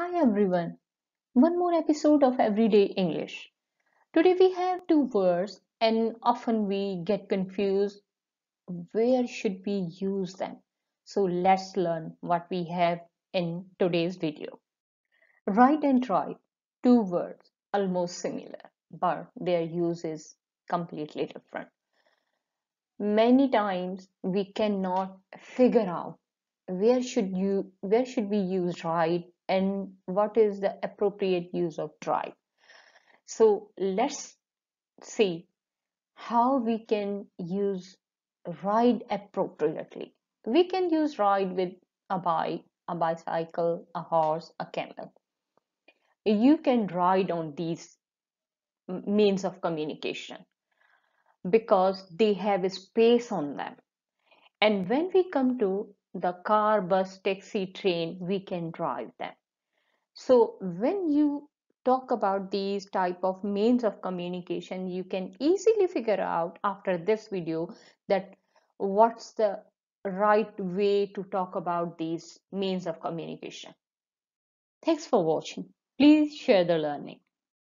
Hi everyone. One more episode of Everyday English. Today we have two words and often we get confused where should we use them. So let's learn what we have in today's video. Right and try, two words almost similar but their use is completely different. Many times we cannot figure out where should you where should we use right and what is the appropriate use of ride? so let's see how we can use ride appropriately we can use ride with a bike a bicycle a horse a camel you can ride on these means of communication because they have a space on them and when we come to the car, bus, taxi, train, we can drive them. So when you talk about these type of means of communication, you can easily figure out after this video that what's the right way to talk about these means of communication. Thanks for watching. Please share the learning.